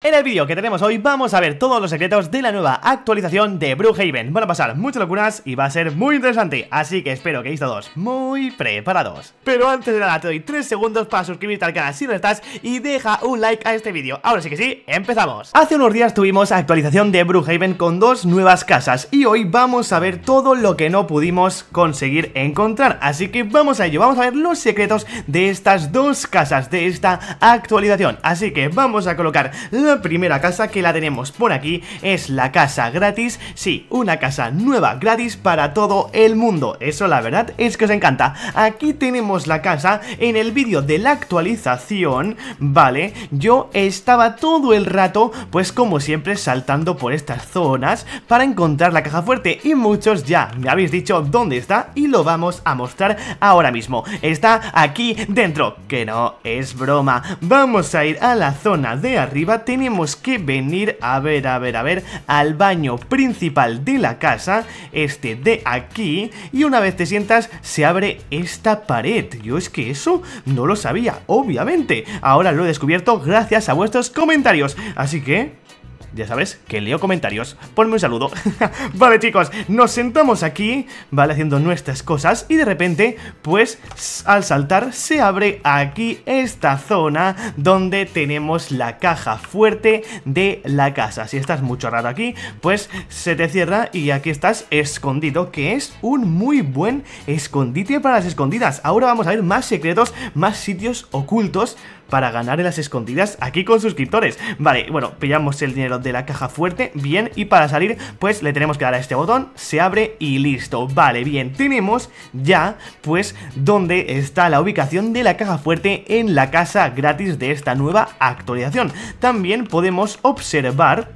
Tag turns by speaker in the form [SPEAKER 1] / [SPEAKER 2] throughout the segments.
[SPEAKER 1] En el vídeo que tenemos hoy vamos a ver todos los secretos de la nueva actualización de Brookhaven Van a pasar muchas locuras y va a ser muy interesante, así que espero que estéis todos muy preparados Pero antes de nada te doy 3 segundos para suscribirte al canal si no estás y deja un like a este vídeo Ahora sí que sí, empezamos Hace unos días tuvimos actualización de Brookhaven con dos nuevas casas y hoy vamos a ver todo lo que no pudimos conseguir encontrar Así que vamos a ello, vamos a ver los secretos de estas dos casas de esta actualización Así que vamos a colocar primera casa que la tenemos por aquí es la casa gratis, sí, una casa nueva gratis para todo el mundo, eso la verdad es que os encanta. Aquí tenemos la casa en el vídeo de la actualización, vale, yo estaba todo el rato, pues como siempre, saltando por estas zonas para encontrar la caja fuerte y muchos ya me habéis dicho dónde está y lo vamos a mostrar ahora mismo. Está aquí dentro, que no es broma. Vamos a ir a la zona de arriba, tenemos que venir a ver, a ver, a ver, al baño principal de la casa, este de aquí, y una vez te sientas se abre esta pared. Yo es que eso no lo sabía, obviamente. Ahora lo he descubierto gracias a vuestros comentarios. Así que ya sabes que leo comentarios. Ponme un saludo. vale, chicos, nos sentamos aquí, ¿vale? Haciendo nuestras cosas y de repente, pues, al saltar se abre aquí esta zona donde tenemos la caja fuerte de la casa. Si estás mucho raro aquí, pues se te cierra y aquí estás escondido, que es un muy buen escondite para las escondidas. Ahora vamos a ver más secretos, más sitios ocultos para ganar en las escondidas aquí con suscriptores Vale, bueno, pillamos el dinero de la caja fuerte, bien, y para salir pues le tenemos que dar a este botón, se abre y listo Vale, bien, tenemos ya pues dónde está la ubicación de la caja fuerte en la casa gratis de esta nueva actualización También podemos observar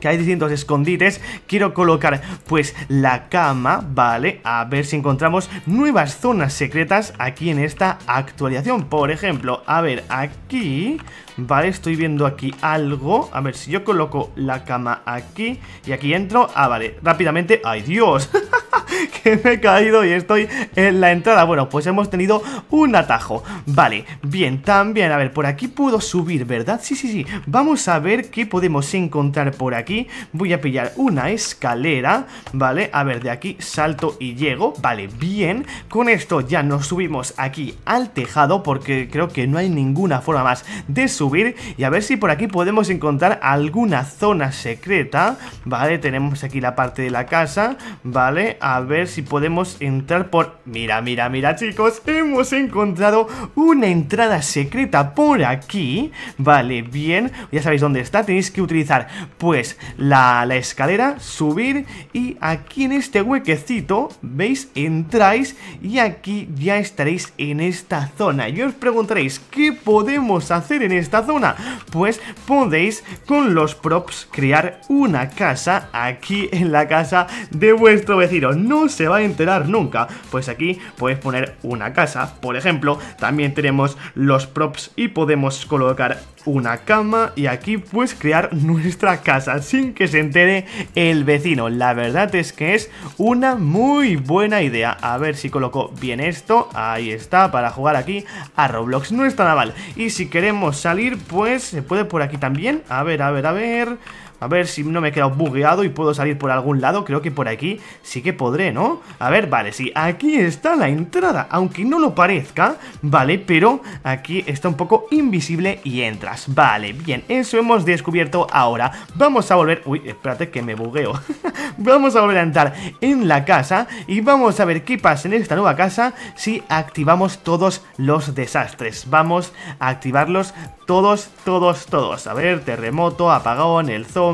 [SPEAKER 1] que hay distintos escondites Quiero colocar pues la cama, ¿vale? A ver si encontramos nuevas zonas secretas aquí en esta actualización Por ejemplo, a ver, aquí... Vale, estoy viendo aquí algo. A ver, si yo coloco la cama aquí y aquí entro. Ah, vale, rápidamente. ¡Ay, Dios! que me he caído y estoy en la entrada. Bueno, pues hemos tenido un atajo. Vale, bien, también, a ver, por aquí puedo subir, ¿verdad? Sí, sí, sí. Vamos a ver qué podemos encontrar por aquí. Voy a pillar una escalera, ¿vale? A ver, de aquí salto y llego. Vale, bien. Con esto ya nos subimos aquí al tejado porque creo que no hay ninguna forma más de subir y a ver si por aquí podemos encontrar alguna zona secreta, ¿vale? Tenemos aquí la parte de la casa, ¿vale? A ver si podemos entrar por... Mira, mira, mira, chicos, hemos encontrado una entrada secreta por aquí, ¿vale? Bien, ya sabéis dónde está, tenéis que utilizar, pues, la, la escalera, subir y aquí en este huequecito, ¿veis? Entráis y aquí ya estaréis en esta zona. Y os preguntaréis, ¿qué podemos hacer en esta zona? Pues podéis con los props crear una casa aquí en la casa de vuestro vecino. No se va a enterar nunca. Pues aquí podéis poner una casa, por ejemplo. También tenemos los props y podemos colocar una cama y aquí pues crear nuestra casa sin que se entere el vecino. La verdad es que es una muy buena idea. A ver si coloco bien esto. Ahí está, para jugar aquí a Roblox. No está nada Y si queremos salir, pues se puede por aquí también. A ver, a ver, a ver... A ver si no me he quedado bugueado y puedo salir por algún lado. Creo que por aquí sí que podré, ¿no? A ver, vale, sí, aquí está la entrada. Aunque no lo parezca, ¿vale? Pero aquí está un poco invisible y entras. Vale, bien, eso hemos descubierto ahora. Vamos a volver... Uy, espérate que me bugueo. vamos a volver a entrar en la casa y vamos a ver qué pasa en esta nueva casa si activamos todos los desastres. Vamos a activarlos todos, todos, todos. A ver, terremoto, apagón, el zoo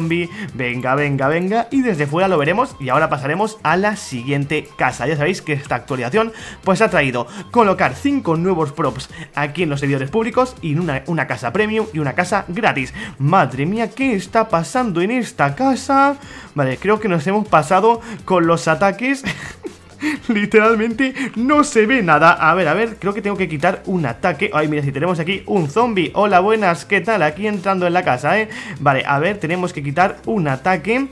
[SPEAKER 1] Venga, venga, venga. Y desde fuera lo veremos y ahora pasaremos a la siguiente casa. Ya sabéis que esta actualización pues ha traído colocar 5 nuevos props aquí en los servidores públicos y una, una casa premium y una casa gratis. Madre mía, ¿qué está pasando en esta casa? Vale, creo que nos hemos pasado con los ataques... Literalmente no se ve nada A ver, a ver, creo que tengo que quitar un ataque Ay, mira, si tenemos aquí un zombie Hola, buenas, ¿qué tal? Aquí entrando en la casa, ¿eh? Vale, a ver, tenemos que quitar un ataque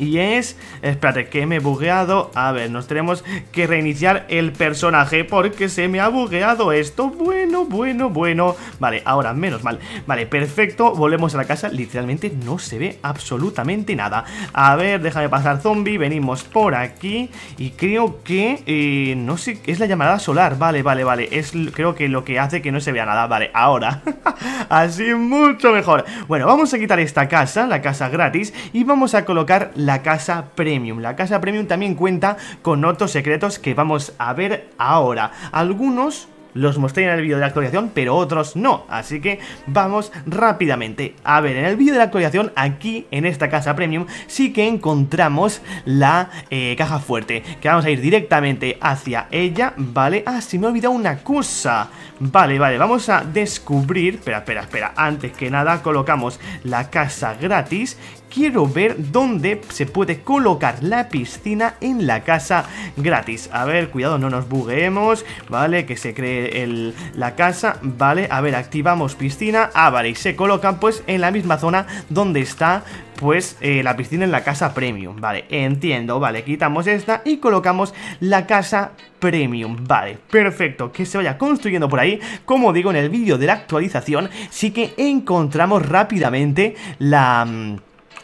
[SPEAKER 1] y es... Espérate, que me he bugueado. A ver, nos tenemos que reiniciar el personaje porque se me ha bugueado esto. Bueno, bueno, bueno. Vale, ahora menos mal. Vale, perfecto. Volvemos a la casa. Literalmente no se ve absolutamente nada. A ver, déjame pasar zombie. Venimos por aquí. Y creo que... Eh, no sé, es la llamada solar. Vale, vale, vale. Es creo que lo que hace que no se vea nada. Vale, ahora. Así mucho mejor. Bueno, vamos a quitar esta casa, la casa gratis. Y vamos a colocar la la casa premium. La casa premium también cuenta con otros secretos que vamos a ver ahora. Algunos los mostré en el vídeo de la actualización, pero otros no. Así que vamos rápidamente. A ver, en el vídeo de la actualización, aquí en esta casa premium, sí que encontramos la eh, caja fuerte. Que vamos a ir directamente hacia ella, ¿vale? Ah, se me ha olvidado una cosa. Vale, vale, vamos a descubrir... Espera, espera, espera. Antes que nada, colocamos la casa gratis quiero ver dónde se puede colocar la piscina en la casa gratis. A ver, cuidado, no nos bugueemos, ¿vale? Que se cree la casa, ¿vale? A ver, activamos piscina. Ah, vale, y se colocan pues en la misma zona donde está pues eh, la piscina en la casa premium, vale, entiendo, vale, quitamos esta y colocamos la casa premium, vale, perfecto, que se vaya construyendo por ahí, como digo en el vídeo de la actualización, sí que encontramos rápidamente la mm,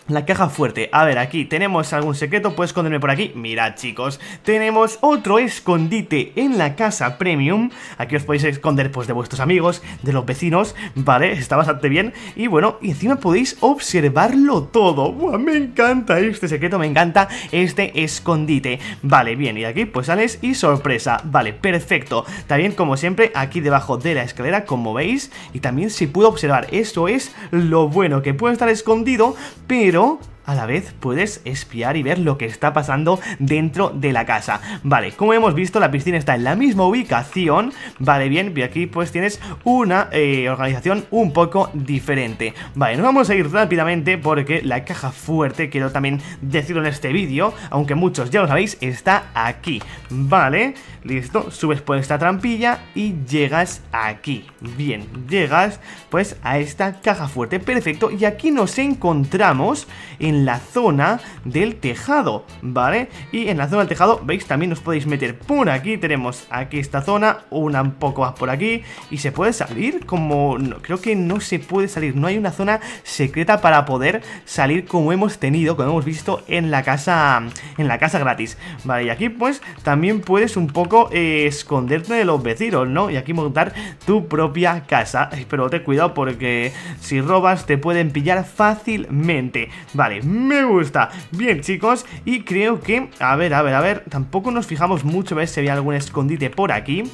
[SPEAKER 1] la caja fuerte, a ver, aquí tenemos algún secreto, puedo esconderme por aquí Mirad chicos, tenemos otro escondite en la casa premium Aquí os podéis esconder pues de vuestros amigos, de los vecinos, vale, está bastante bien Y bueno, encima podéis observarlo todo Buah, Me encanta este secreto, me encanta este escondite Vale, bien, y aquí pues sales y sorpresa, vale, perfecto También como siempre, aquí debajo de la escalera, como veis Y también se pudo observar, esto es lo bueno, que puede estar escondido, pero 안녕 a la vez puedes espiar y ver lo que está pasando dentro de la casa. Vale, como hemos visto, la piscina está en la misma ubicación, vale, bien, y aquí pues tienes una eh, organización un poco diferente. Vale, nos vamos a ir rápidamente porque la caja fuerte, quiero también decirlo en este vídeo, aunque muchos ya lo sabéis, está aquí, vale, listo, subes por esta trampilla y llegas aquí, bien, llegas pues a esta caja fuerte, perfecto, y aquí nos encontramos en la zona del tejado, ¿vale? Y en la zona del tejado, veis, también nos podéis meter por aquí, tenemos aquí esta zona, una un poco más por aquí, y se puede salir como... creo que no se puede salir, no hay una zona secreta para poder salir como hemos tenido, como hemos visto en la casa, en la casa gratis, ¿vale? Y aquí pues también puedes un poco eh, esconderte de los vecinos, ¿no? Y aquí montar tu propia casa, pero te cuidado porque si robas te pueden pillar fácilmente, ¿vale? me gusta Bien, chicos, y creo que... A ver, a ver, a ver, tampoco nos fijamos mucho a ver si había algún escondite por aquí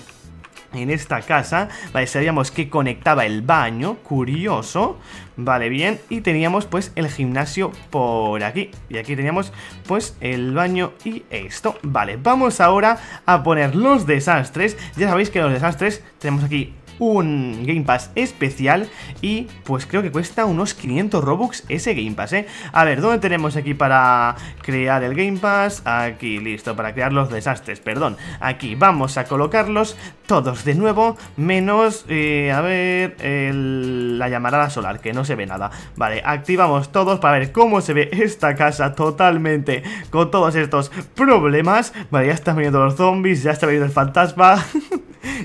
[SPEAKER 1] en esta casa, vale, sabíamos que conectaba el baño, curioso, vale, bien, y teníamos pues el gimnasio por aquí, y aquí teníamos pues el baño y esto, vale, vamos ahora a poner los desastres, ya sabéis que los desastres tenemos aquí un Game Pass especial y pues creo que cuesta unos 500 Robux ese Game Pass, ¿eh? A ver, ¿dónde tenemos aquí para crear el Game Pass? Aquí, listo, para crear los desastres, perdón. Aquí vamos a colocarlos todos de nuevo, menos, eh, a ver, la llamarada solar, que no se ve nada. Vale, activamos todos para ver cómo se ve esta casa totalmente con todos estos problemas. Vale, ya están viniendo los zombies, ya está viendo el fantasma...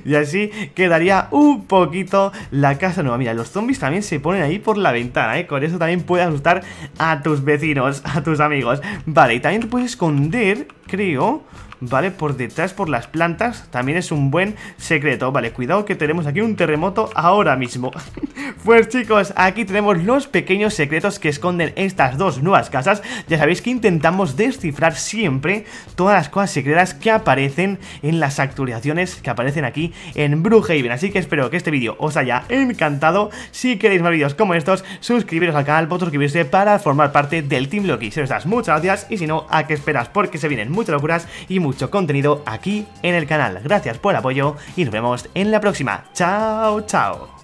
[SPEAKER 1] Y así quedaría un poquito la casa nueva. Mira, los zombies también se ponen ahí por la ventana, ¿eh? Con eso también puedes asustar a tus vecinos, a tus amigos. Vale, y también te puedes esconder, creo... ¿vale? Por detrás, por las plantas, también es un buen secreto, ¿vale? Cuidado que tenemos aquí un terremoto ahora mismo. pues chicos, aquí tenemos los pequeños secretos que esconden estas dos nuevas casas. Ya sabéis que intentamos descifrar siempre todas las cosas secretas que aparecen en las actualizaciones que aparecen aquí en Bruhaven. Así que espero que este vídeo os haya encantado. Si queréis más vídeos como estos, suscribiros al canal, Por suscribirse para formar parte del Team Loki. se os das muchas gracias. Y si no, ¿a qué esperas? Porque se vienen muchas locuras y muchas mucho contenido aquí en el canal. Gracias por el apoyo y nos vemos en la próxima. Chao, chao.